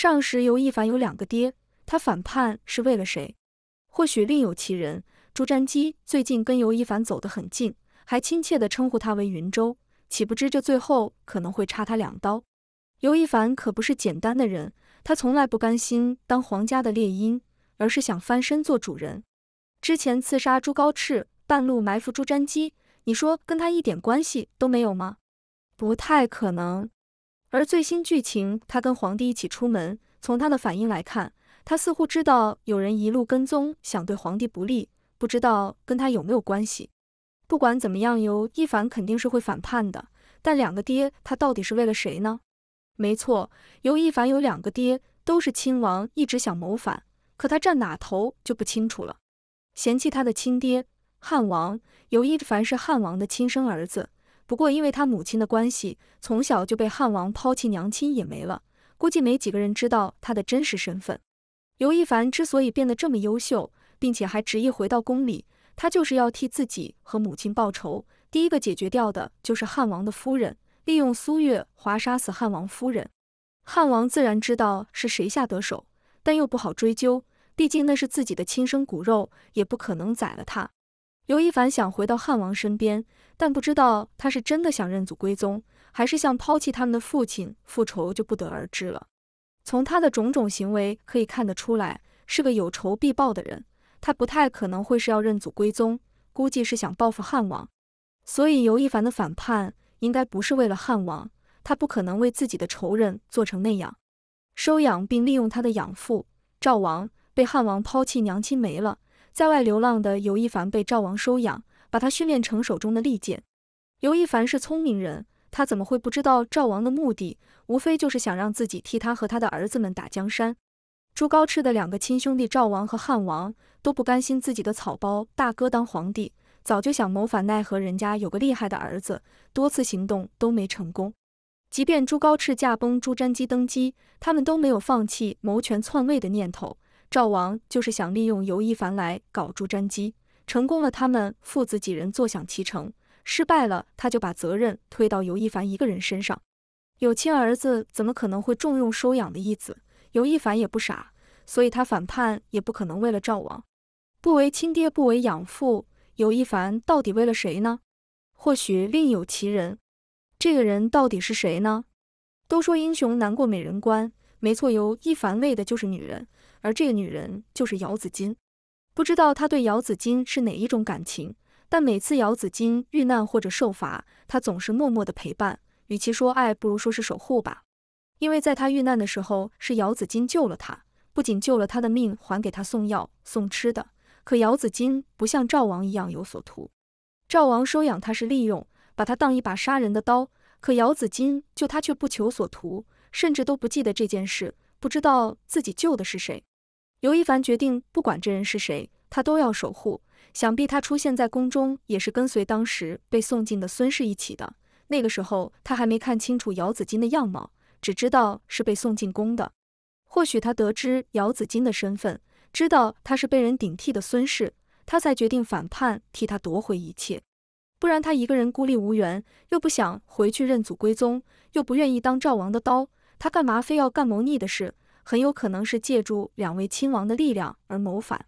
上时尤一凡有两个爹，他反叛是为了谁？或许另有其人。朱瞻基最近跟尤一凡走得很近，还亲切地称呼他为云州，岂不知这最后可能会插他两刀。尤一凡可不是简单的人，他从来不甘心当皇家的猎鹰，而是想翻身做主人。之前刺杀朱高炽，半路埋伏朱瞻基，你说跟他一点关系都没有吗？不太可能。而最新剧情，他跟皇帝一起出门。从他的反应来看，他似乎知道有人一路跟踪，想对皇帝不利。不知道跟他有没有关系。不管怎么样，尤一凡肯定是会反叛的。但两个爹，他到底是为了谁呢？没错，尤一凡有两个爹，都是亲王，一直想谋反。可他站哪头就不清楚了。嫌弃他的亲爹汉王，尤一凡是汉王的亲生儿子。不过，因为他母亲的关系，从小就被汉王抛弃，娘亲也没了，估计没几个人知道他的真实身份。尤亦凡之所以变得这么优秀，并且还执意回到宫里，他就是要替自己和母亲报仇。第一个解决掉的就是汉王的夫人，利用苏月华杀死汉王夫人。汉王自然知道是谁下得手，但又不好追究，毕竟那是自己的亲生骨肉，也不可能宰了他。刘一凡想回到汉王身边，但不知道他是真的想认祖归宗，还是想抛弃他们的父亲复仇，就不得而知了。从他的种种行为可以看得出来，是个有仇必报的人。他不太可能会是要认祖归宗，估计是想报复汉王。所以刘一凡的反叛应该不是为了汉王，他不可能为自己的仇人做成那样。收养并利用他的养父赵王，被汉王抛弃，娘亲没了。在外流浪的尤一凡被赵王收养，把他训练成手中的利剑。尤一凡是聪明人，他怎么会不知道赵王的目的？无非就是想让自己替他和他的儿子们打江山。朱高炽的两个亲兄弟赵王和汉王都不甘心自己的草包大哥当皇帝，早就想谋反，奈何人家有个厉害的儿子，多次行动都没成功。即便朱高炽驾崩，朱瞻基登基，他们都没有放弃谋权篡位的念头。赵王就是想利用尤一凡来搞朱瞻基，成功了，他们父子几人坐享其成；失败了，他就把责任推到尤一凡一个人身上。有亲儿子，怎么可能会重用收养的义子？尤一凡也不傻，所以他反叛也不可能为了赵王。不为亲爹，不为养父，尤一凡到底为了谁呢？或许另有其人。这个人到底是谁呢？都说英雄难过美人关。没错，由一凡为的就是女人，而这个女人就是姚子金。不知道他对姚子金是哪一种感情，但每次姚子金遇难或者受罚，他总是默默的陪伴。与其说爱，不如说是守护吧。因为在他遇难的时候，是姚子金救了他，不仅救了他的命，还给他送药送吃的。可姚子金不像赵王一样有所图，赵王收养他是利用，把他当一把杀人的刀。可姚子金救他却不求所图。甚至都不记得这件事，不知道自己救的是谁。尤一凡决定，不管这人是谁，他都要守护。想必他出现在宫中，也是跟随当时被送进的孙氏一起的。那个时候他还没看清楚姚子衿的样貌，只知道是被送进宫的。或许他得知姚子衿的身份，知道他是被人顶替的孙氏，他才决定反叛，替他夺回一切。不然他一个人孤立无援，又不想回去认祖归宗，又不愿意当赵王的刀。他干嘛非要干谋逆的事？很有可能是借助两位亲王的力量而谋反。